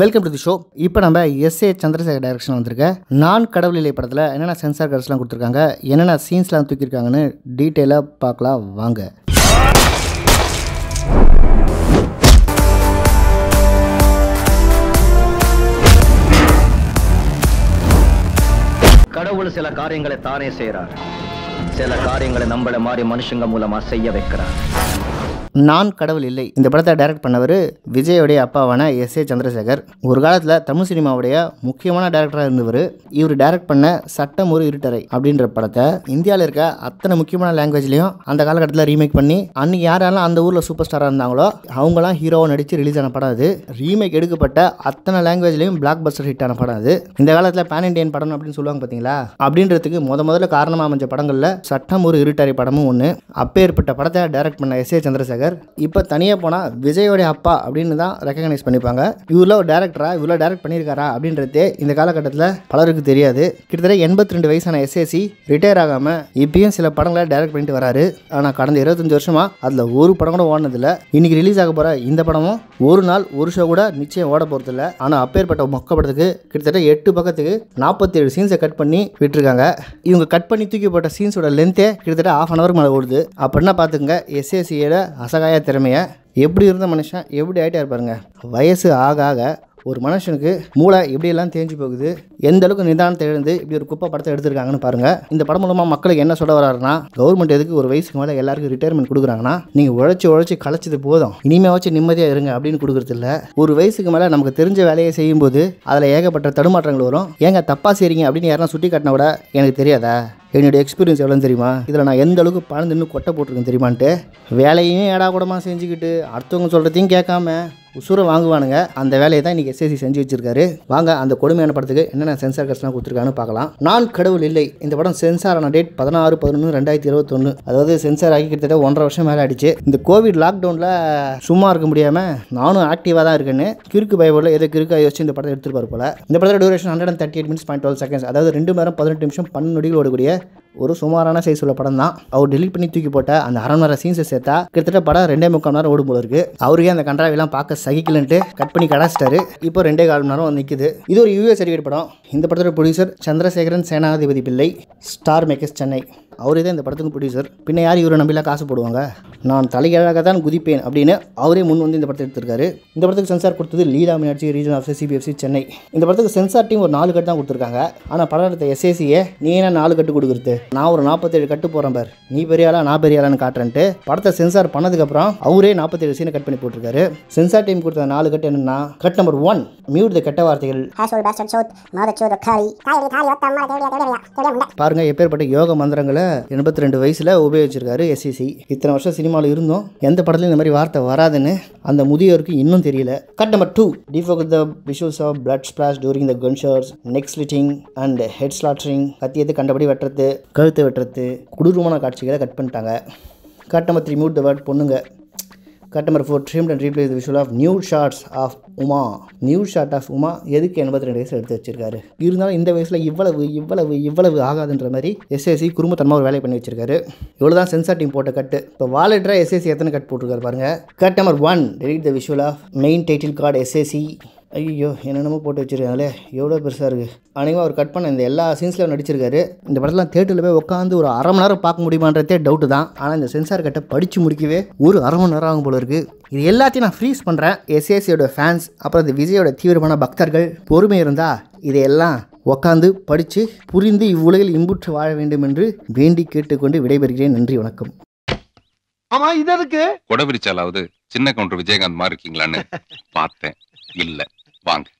Welcome to the show இப்போ நம்ம S A Chandrasekhar direction வந்திருக்கேன் நான் கடவுள் இல்லை படத்தில் என்னென்ன சென்சார் கார்ட்ஸ்லாம் கொடுத்துருக்காங்க என்னென்ன சீன்ஸ்லாம் தூக்கியிருக்காங்கன்னு டீட்டெயிலாக பார்க்கலாம் வாங்க கடவுள் சில காரியங்களை தானே செய்கிறார் சில காரியங்களை நம்மளை மாதிரி மனுஷங்க மூலமாக செய்ய வைக்கிறார் நான் கடவுள் இல்லை இந்த படத்தை டைரக்ட் பண்ணவர் விஜயோடைய அப்பாவான எஸ் ஏ சந்திரசேகர் ஒரு காலத்தில் தமிழ் சினிமாவுடைய முக்கியமான டேரக்டராக இருந்தவர் இவர் டைரக்ட் பண்ண சட்டம் ஒரு இருட்டரை அப்படின்ற படத்தை இந்தியாவில் இருக்க அத்தனை முக்கியமான லாங்குவேஜ்லையும் அந்த காலகட்டத்தில் ரீமேக் பண்ணி அன்னைக்கு யாரெல்லாம் அந்த ஊரில் சூப்பர் ஸ்டாராக இருந்தாங்களோ அவங்களாம் ஹீரோவாக நடித்து ரிலீஸ் ஆன படம் அது ரீமேக் எடுக்கப்பட்ட அத்தனை லாங்குவேஜ்லையும் பிளாக் பஸ்டர் ஹிட்டான படம் அது இந்த காலத்தில் பேன் இண்டியன் படம் அப்படின்னு சொல்லுவாங்க பார்த்தீங்களா அப்படின்றதுக்கு முத முதல்ல காரணமாக அமைஞ்ச படங்களில் சட்டம் ஒரு இருட்டரை படமும் ஒன்று அப்பேற்பட்ட படத்தை டைரக்ட் பண்ண எஸ் ஏ சந்திரசேகர் டேரக்டர் இப்போ தனியாக போனால் விஜயோடைய அப்பா அப்படின்னு தான் ரெக்கக்னைஸ் பண்ணிப்பாங்க இவ்வளோ டேரக்டரா இவ்வளோ டேரக்ட் பண்ணியிருக்காரா அப்படின்றதே இந்த காலகட்டத்தில் பலருக்கு தெரியாது கிட்டத்தட்ட எண்பத்தி ரெண்டு வயசான எஸ்எஸ்சி ரிட்டையர் ஆகாமல் இப்பயும் சில படங்களை டேரக்ட் பண்ணிட்டு வராரு ஆனால் கடந்த இருபத்தஞ்சு வருஷமாக அதில் ஒரு படம் கூட ஓடினதில்ல இன்னைக்கு ரிலீஸ் ஆக போகிற இந்த படமும் ஒரு நாள் ஒரு ஷோ கூட நிச்சயம் ஓட போகிறது இல்லை ஆனால் அப்பேற்பட்ட மொக்க படத்துக்கு கிட்டத்தட்ட எட்டு பக்கத்துக்கு நாற்பத்தி ஏழு சீன்ஸை கட் பண்ணி விட்டுருக்காங்க இவங்க கட் பண்ணி தூக்கி போட்ட சீன்ஸோட லென்த்தே கிட்டத்தட்ட ஆஃப் அன் அவர் மேலே ஓடுது அப்படின்னா பார்த்துங்க எஸ்ஏசியோட அசா அசகாய திறமையை எப்படி இருந்த மனுஷன் எப்படி ஆகிட்டே இருப்பாருங்க வயசு ஆக ஆக ஒரு மனுஷனுக்கு மூளை எப்படியெல்லாம் தேஞ்சு போகுது எந்த அளவுக்கு நிதானத்தை எழுந்து இப்படி ஒரு குப்பை படத்தை எடுத்திருக்காங்கன்னு பாருங்கள் இந்த படம் மூலமாக மக்களுக்கு என்ன சொல்ல வராருன்னா கவர்மெண்ட் எதுக்கு ஒரு வயசுக்கு மேலே எல்லாருக்கும் ரிட்டையர்மெண்ட் கொடுக்குறாங்கன்னா நீங்கள் உழைச்சி உழைச்சி களைச்சது போதும் இனிமே வச்சு நிம்மதியாக இருங்க அப்படின்னு கொடுக்குறது இல்லை ஒரு வயசுக்கு மேலே நமக்கு தெரிஞ்ச வேலையை செய்யும்போது அதில் ஏகப்பட்ட தடுமாற்றங்கள் வரும் ஏங்க தப்பாக செய்றீங்க அப்படின்னு யாரெல்லாம் சுட்டி காட்டின கூட எனக்கு தெரியாதா என்னுடைய எக்ஸ்பீரியன்ஸ் எவ்வளோன்னு தெரியுமா இதில் நான் எந்த அளவுக்கு பணம் நின்று கொட்டை போட்டிருக்கேன் தெரியுமான்ட்டு வேலையும் ஏடா கூடமாக செஞ்சுக்கிட்டு அடுத்தவங்க சொல்கிறதையும் கேட்காம உசுரை வாங்குவானுங்க அந்த வேலையை தான் இன்றைக்கி எஸ்எஸ்சி செஞ்சு வச்சிருக்காரு வாங்க அந்த கொடுமையான படத்துக்கு என்னென்ன சென்சார் கட்ஸ்லாம் கொடுத்துருக்கான்னு பார்க்கலாம் நான் கடவுள் இல்லை இந்த படம் சென்சார் ஆன டேட் பதினாறு பதினொன்று ரெண்டாயிரத்தி இருபத்தொன்று அதாவது சென்சார் ஆகி கிட்டத்தட்ட ஒன்றரை வருஷம் மேலே ஆயிடுச்சு இந்த கோவிட் லாக்டவுனில் சும்மா இருக்க முடியாமல் நானும் ஆக்டிவாக தான் இருக்கேன்னு கிறுக்கு பயபோல் எதை கிறுக்காக யோசிச்சு இந்த படத்தை எடுத்துருப்பார் போல இந்த படத்தோட duration hundred and thirty eight minutes point twelve seconds அதாவது ரெண்டு மேரம் பதினெட்டு நிமிஷம் பன்னெண்டு நொடிகள் ஓடக்கூடிய ஒரு சுமாரான சைஸ் உள்ள படம் தான் அவர் டெலிட் பண்ணி தூக்கி போட்ட அந்த அரை சீன்ஸை சேர்த்தா கிட்டத்தட்ட படம் ரெண்டே முக்கால் நேரம் ஓடும் போல இருக்கு அவருக்கே அந்த கண்டாவிலாம் பார்க்க சகிக்கலன்ட்டு கட் பண்ணி கடாச்சிட்டாரு இப்போ ரெண்டே கால் நேரம் நிற்குது இது ஒரு யூஎஸ் சர்டிஃபிகேட் படம் இந்த படத்தோட ப்ரொடியூசர் சந்திரசேகரன் சேனாதிபதி பிள்ளை ஸ்டார் மேக்கர்ஸ் சென்னை அவரே தான் இந்த படத்துக்கு ப்ரொடியூசர் பின்ன யார் இவரை நம்பிலாம் காசு போடுவாங்க நான் தலைகழாக தான் குதிப்பேன் அப்படின்னு அவரே முன் வந்து இந்த படத்தை எடுத்திருக்காரு இந்த படத்துக்கு சென்சார் கொடுத்தது Leela Meenakshi region office CBFC Chennai இந்த படத்துக்கு சென்சார் டீம் ஒரு நாலு கட்டு தான் கொடுத்துருக்காங்க ஆனால் படம் எடுத்த எஸ்ஏசியை நீ என்ன நாலு கட்டு கொடுக்குறது நான் ஒரு நாற்பத்தேழு கட்டு போகிறேன் பார் நீ பெரிய ஆளா நான் ஆளான்னு காட்டுறேன்ட்டு படத்தை சென்சார் பண்ணதுக்கப்புறம் அவரே நாற்பத்தேழு சீனை கட் பண்ணி போட்டிருக்காரு சென்சார் டீம் கொடுத்த நாலு கட்டு என்னன்னா cut number one mute the கெட்ட வார்த்தைகள் பாருங்க எப்பேற்பட்ட யோக மந்திரங்களை எண்பத்தி ரெண்டு வயசுல உபயோகிச்சிருக்காரு எஸ்இசி e இத்தனை வருஷம் சினிமாவில் இருந்தோம் எந்த படத்துலையும் இந்த மாதிரி வார்த்தை வராதுன்னு அந்த முதியோருக்கு இன்னும் தெரியல cut number two defocus the visuals of blood splash during the கன்ஷர்ஸ் neck slitting and head slaughtering கத்தியது கண்டபடி வெட்டுறது கழுத்தை வெட்டுறது கொடூரமான காட்சிகளை கட் பண்ணிட்டாங்க cut number three mute the word பொண்ணுங்க cut number four trim and replace visual of new shots of Uma new shot of Uma எதுக்கு எண்பத்தி ரெண்டு வயசில் எடுத்து வச்சிருக்காரு இருந்தாலும் இந்த வயசில் இவ்வளவு இவ்வளவு இவ்வளவு ஆகாதுன்ற மாதிரி எஸ்எஸ்சி குடும்பத்தனமாக ஒரு வேலை பண்ணி வச்சிருக்காரு இவ்வளோ தான் சென்சார் டீம் போட்ட கட்டு இப்போ வாலெட்ரா எஸ்எஸ்சி எத்தனை கட் போட்டிருக்காரு பாருங்கள் cut number one delete the visual of main title card SSC ஐயோ என்னென்னமோ போட்டு வச்சுருக்காங்களே எவ்வளோ பெருசாக இருக்குது அனைவரும் அவர் கட் பண்ண இந்த எல்லா சீன்ஸ்லையும் நடிச்சிருக்காரு இந்த படத்தில் தேட்டரில் போய் உட்காந்து ஒரு அரை மணி நேரம் பார்க்க முடியுமான்றதே டவுட்டு தான் ஆனால் இந்த சென்சார் கட்டை படித்து முடிக்கவே ஒரு அரை மணி நேரம் ஆகும் போல இருக்குது இது எல்லாத்தையும் நான் ஃப்ரீஸ் பண்ணுறேன் எஸ்ஏசியோட ஃபேன்ஸ் அப்புறம் இந்த விஜயோட தீவிரமான பக்தர்கள் பொறுமை இருந்தால் இதையெல்லாம் உக்காந்து படித்து புரிந்து இவ்வுலகில் இம்புற்று வாழ வேண்டும் என்று வேண்டி கேட்டுக்கொண்டு விடைபெறுகிறேன் நன்றி வணக்கம் ஆமா இது இருக்கு கொடபிரிச்சாலாவது சின்ன கவுண்டர் விஜயகாந்த் மாதிரி இருக்கீங்களான்னு பார்த்தேன் இல்லை Bank.